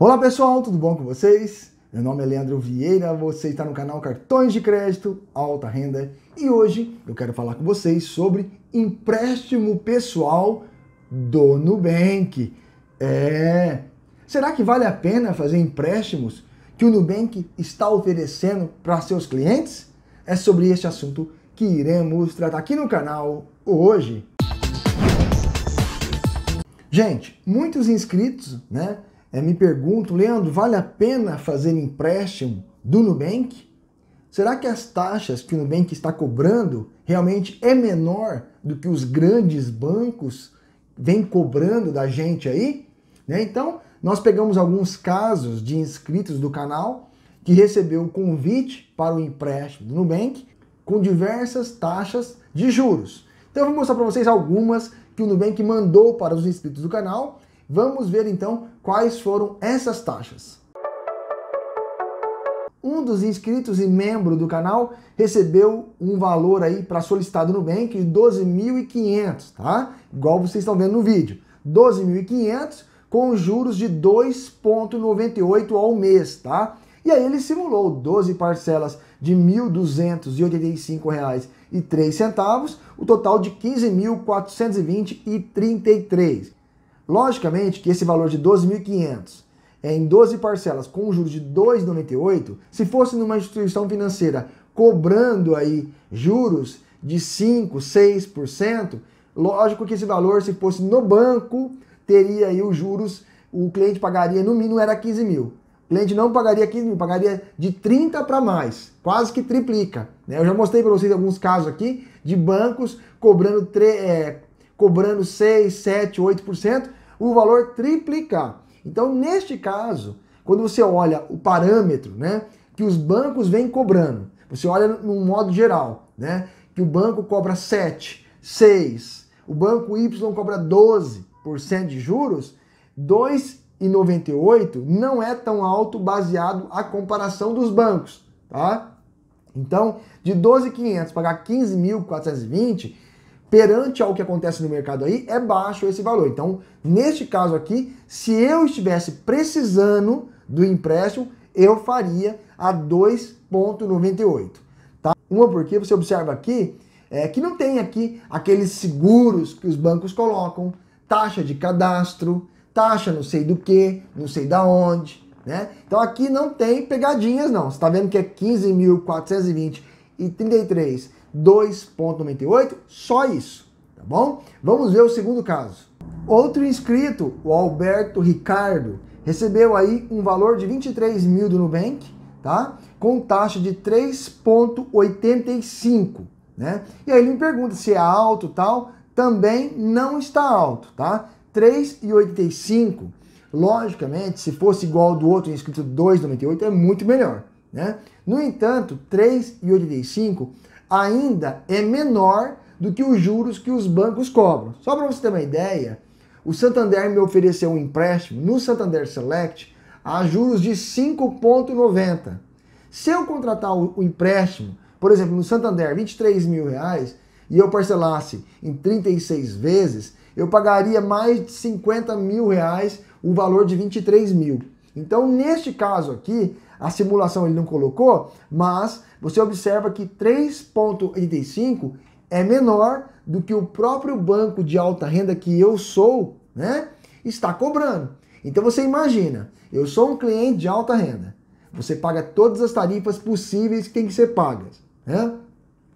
Olá pessoal, tudo bom com vocês? Meu nome é Leandro Vieira, você está no canal Cartões de Crédito Alta Renda e hoje eu quero falar com vocês sobre empréstimo pessoal do Nubank. É. Será que vale a pena fazer empréstimos que o Nubank está oferecendo para seus clientes? É sobre este assunto que iremos tratar aqui no canal hoje. Gente, muitos inscritos, né? é, me perguntam, Leandro, vale a pena fazer empréstimo do Nubank? Será que as taxas que o Nubank está cobrando realmente é menor do que os grandes bancos vêm cobrando da gente aí? Né? Então, nós pegamos alguns casos de inscritos do canal que recebeu o convite para o empréstimo do Nubank com diversas taxas de juros. Então, eu vou mostrar para vocês algumas que o Nubank mandou para os inscritos do canal Vamos ver então quais foram essas taxas. Um dos inscritos e membro do canal recebeu um valor aí para solicitar do Nubank de 12.500, tá? Igual vocês estão vendo no vídeo. 12.500 com juros de 2.98 ao mês, tá? E aí ele simulou 12 parcelas de R$ 1.285,03, o total de R$ 15.420,33. Logicamente que esse valor de 12.500 é em 12 parcelas com juros de 2,98, se fosse numa instituição financeira cobrando aí juros de 5, 6%, lógico que esse valor, se fosse no banco, teria aí os juros, o cliente pagaria no mínimo era 15 mil. O cliente não pagaria 15 mil, pagaria de 30 para mais, quase que triplica. Né? Eu já mostrei para vocês alguns casos aqui de bancos cobrando, é, cobrando 6, 7, 8%, o valor triplicar. Então, neste caso, quando você olha o parâmetro né, que os bancos vêm cobrando, você olha num modo geral, né, que o banco cobra 7, 6, o banco Y cobra 12% de juros, 2,98 não é tão alto baseado a comparação dos bancos, tá? Então, de 12.500 pagar 15.420 perante ao que acontece no mercado aí, é baixo esse valor. Então, neste caso aqui, se eu estivesse precisando do empréstimo, eu faria a 2,98. Tá? Uma porque você observa aqui é, que não tem aqui aqueles seguros que os bancos colocam, taxa de cadastro, taxa não sei do que, não sei da onde. Né? Então aqui não tem pegadinhas não. Você está vendo que é 15.420 e 33 2,98, só isso, tá bom? Vamos ver o segundo caso. Outro inscrito, o Alberto Ricardo, recebeu aí um valor de 23 mil do Nubank, tá? Com taxa de 3,85, né? E aí ele me pergunta se é alto tal, também não está alto, tá? 3,85, logicamente, se fosse igual ao do outro inscrito 2,98 é muito melhor, né? No entanto, 3,85 ainda é menor do que os juros que os bancos cobram. Só para você ter uma ideia, o Santander me ofereceu um empréstimo no Santander Select a juros de 5,90. Se eu contratar o empréstimo, por exemplo, no Santander, 23 mil reais, e eu parcelasse em 36 vezes, eu pagaria mais de 50 mil reais o valor de 23 mil. Então, neste caso aqui, a simulação ele não colocou, mas você observa que 3,85 é menor do que o próprio banco de alta renda que eu sou, né? Está cobrando. Então você imagina, eu sou um cliente de alta renda. Você paga todas as tarifas possíveis que tem que ser pagas, né?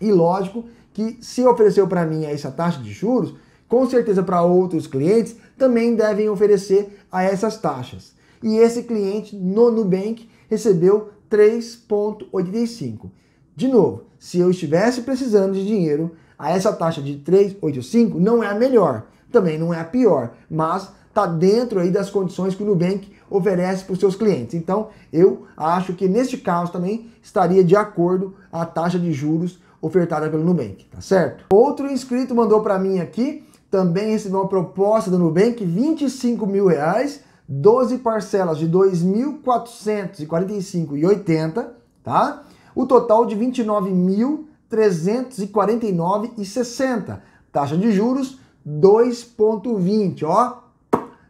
E lógico que se ofereceu para mim essa taxa de juros, com certeza para outros clientes também devem oferecer a essas taxas e esse cliente no Nubank recebeu 3,85. De novo, se eu estivesse precisando de dinheiro, a essa taxa de 3,85 não é a melhor, também não é a pior, mas está dentro aí das condições que o Nubank oferece para os seus clientes. Então, eu acho que neste caso também estaria de acordo a taxa de juros ofertada pelo Nubank, tá certo? Outro inscrito mandou para mim aqui, também recebeu uma proposta do Nubank, 25 mil reais, 12 parcelas de 2.445,80, tá? O total de 29.349,60. Taxa de juros 2.20, ó.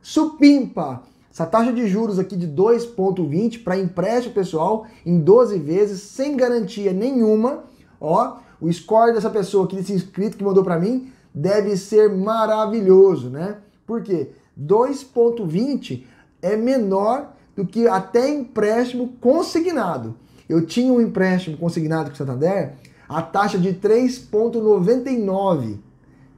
Supimpa. Essa taxa de juros aqui de 2.20 para empréstimo pessoal em 12 vezes sem garantia nenhuma, ó. O score dessa pessoa aqui desse inscrito que mandou para mim deve ser maravilhoso, né? Por quê? 2,20 é menor do que até empréstimo consignado. Eu tinha um empréstimo consignado com o Santander a taxa de 3,99.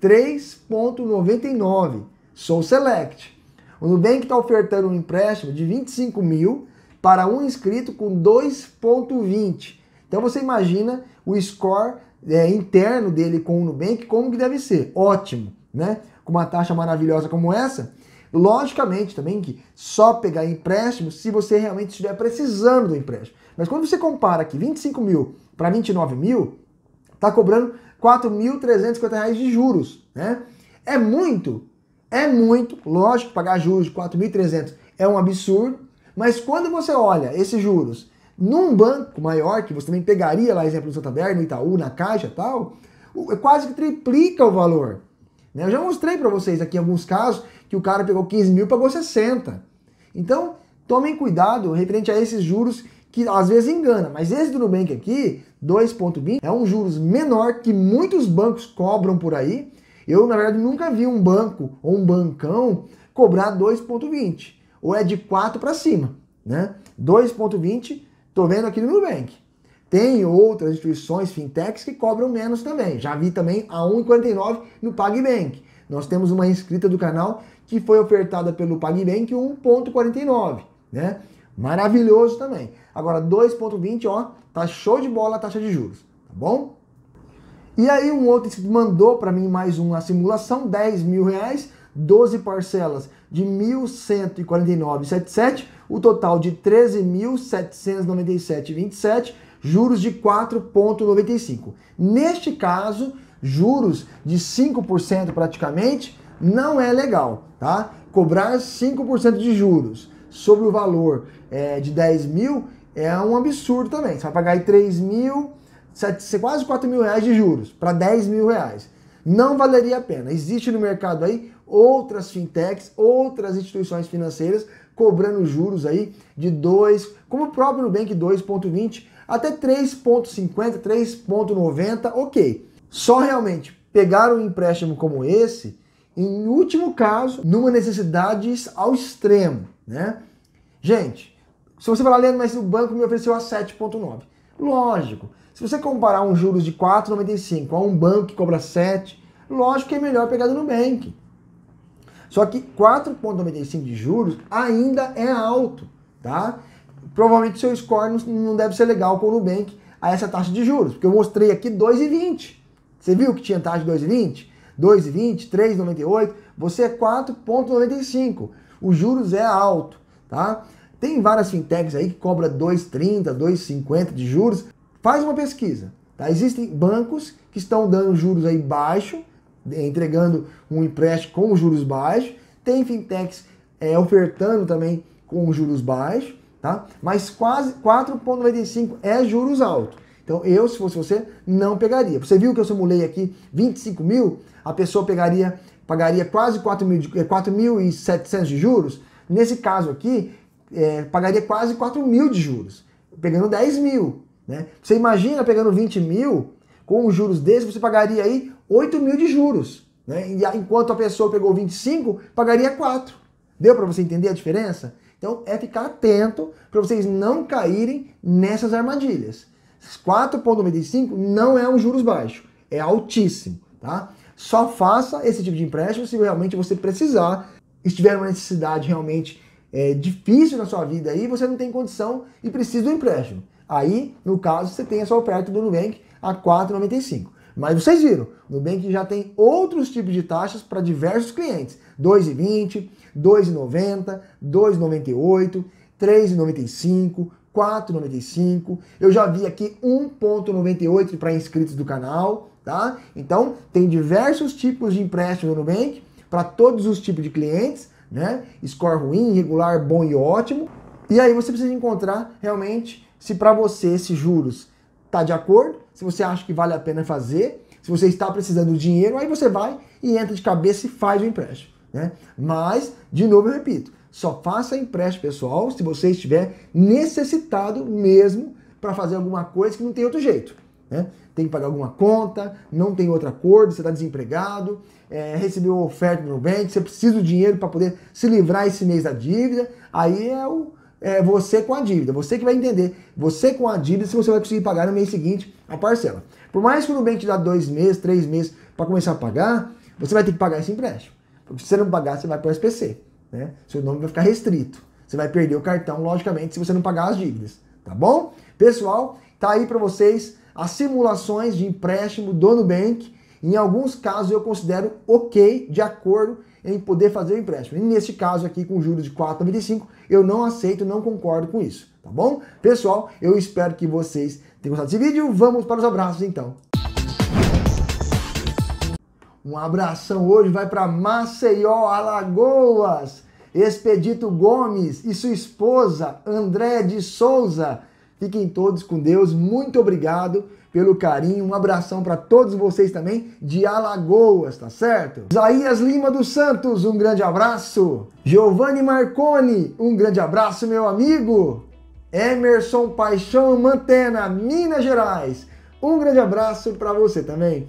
3,99. Sou Select. O Nubank está ofertando um empréstimo de 25 mil para um inscrito com 2,20. Então você imagina o score é, interno dele com o Nubank, como que deve ser? Ótimo, né? Com uma taxa maravilhosa como essa, Logicamente também que só pegar empréstimo se você realmente estiver precisando do empréstimo. Mas quando você compara aqui 25 mil para 29 mil, está cobrando 4.350 reais de juros. Né? É muito, é muito, lógico, pagar juros de 4.300 é um absurdo, mas quando você olha esses juros num banco maior, que você também pegaria lá, exemplo, no Santander, no Itaú, na Caixa tal, é quase que triplica o valor. Né? Eu já mostrei para vocês aqui alguns casos que o cara pegou 15 mil e pagou 60. Então, tomem cuidado referente a esses juros que às vezes engana, mas esse do Nubank aqui, 2.20, é um juros menor que muitos bancos cobram por aí. Eu, na verdade, nunca vi um banco ou um bancão cobrar 2.20, ou é de 4 para cima, né? 2.20, tô vendo aqui no Nubank. Tem outras instituições fintechs que cobram menos também. Já vi também a 1,49 no PagBank. Nós temos uma inscrita do canal que foi ofertada pelo PagBank 1,49, né? Maravilhoso também. Agora 2,20, ó, tá show de bola a taxa de juros, tá bom? E aí um outro mandou para mim mais uma simulação, 10 mil reais, 12 parcelas de 1.149,77, o total de 13.797,27, juros de 4,95. Neste caso, juros de 5% praticamente, não é legal, tá? Cobrar 5% de juros sobre o valor é, de 10 mil é um absurdo também. Você vai pagar aí 3 mil, quase 4 mil reais de juros para 10 mil reais. Não valeria a pena. Existe no mercado aí outras fintechs, outras instituições financeiras cobrando juros aí de 2, como o próprio Nubank 2.20 até 3.50, 3.90, ok. Só realmente pegar um empréstimo como esse em último caso, numa necessidade ao extremo, né? Gente, se você falar, Leandro, mas o banco me ofereceu a 7,9. Lógico, se você comparar um juros de 4,95 a um banco que cobra 7, lógico que é melhor pegar do Nubank. Só que 4,95 de juros ainda é alto, tá? Provavelmente seu score não deve ser legal com o Nubank a essa taxa de juros, porque eu mostrei aqui 2,20. Você viu que tinha taxa de 2,20? 2,20, 3,98, você é 4,95. Os juros é alto, tá? Tem várias fintechs aí que cobra 2,30, 2,50 de juros. Faz uma pesquisa, tá? Existem bancos que estão dando juros aí baixo, entregando um empréstimo com juros baixos. Tem fintechs é, ofertando também com juros baixos, tá? Mas quase 4,95 é juros alto. Então eu, se fosse você, não pegaria. Você viu que eu simulei aqui 25 mil, a pessoa pegaria, pagaria quase 4.700 eh, de juros. Nesse caso aqui, é, pagaria quase 4 mil de juros, pegando 10 mil. Né? Você imagina pegando 20 mil, com os juros desses, você pagaria aí 8 mil de juros. Né? Enquanto a pessoa pegou 25, pagaria 4. Deu para você entender a diferença? Então é ficar atento para vocês não caírem nessas armadilhas. 4,95 não é um juros baixo, é altíssimo, tá? Só faça esse tipo de empréstimo se realmente você precisar, estiver uma necessidade realmente é, difícil na sua vida aí, você não tem condição e precisa do empréstimo. Aí, no caso, você tem a sua oferta do Nubank a 4,95. Mas vocês viram, o Nubank já tem outros tipos de taxas para diversos clientes. 2,20, 2,90, 2,98, 3,95, 4,95. Eu já vi aqui 1,98 para inscritos do canal, tá? Então, tem diversos tipos de empréstimo no Nubank para todos os tipos de clientes, né? Score ruim, regular, bom e ótimo. E aí você precisa encontrar realmente se para você esses juros tá de acordo, se você acha que vale a pena fazer, se você está precisando de dinheiro, aí você vai e entra de cabeça e faz o empréstimo, né? Mas, de novo eu repito, só faça empréstimo pessoal se você estiver necessitado mesmo para fazer alguma coisa que não tem outro jeito. Né? Tem que pagar alguma conta, não tem outro acordo, você está desempregado, é, recebeu oferta do Nubank, você precisa do dinheiro para poder se livrar esse mês da dívida, aí é o, é você com a dívida. Você que vai entender, você com a dívida, se você vai conseguir pagar no mês seguinte a parcela. Por mais que o Nubank te dá dois meses, três meses para começar a pagar, você vai ter que pagar esse empréstimo. Porque se você não pagar, você vai para o SPC. Né? Seu nome vai ficar restrito. Você vai perder o cartão, logicamente, se você não pagar as dívidas. Tá bom? Pessoal, tá aí para vocês as simulações de empréstimo do Nubank. Em alguns casos eu considero ok, de acordo em poder fazer o empréstimo. E nesse caso aqui, com juros de 4,95, eu não aceito, não concordo com isso. Tá bom? Pessoal, eu espero que vocês tenham gostado desse vídeo. Vamos para os abraços então. Um abração hoje vai para Maceió, Alagoas. Expedito Gomes e sua esposa, Andréa de Souza. Fiquem todos com Deus. Muito obrigado pelo carinho. Um abração para todos vocês também de Alagoas, tá certo? Isaías Lima dos Santos, um grande abraço. Giovanni Marconi, um grande abraço, meu amigo. Emerson Paixão Mantena, Minas Gerais. Um grande abraço para você também.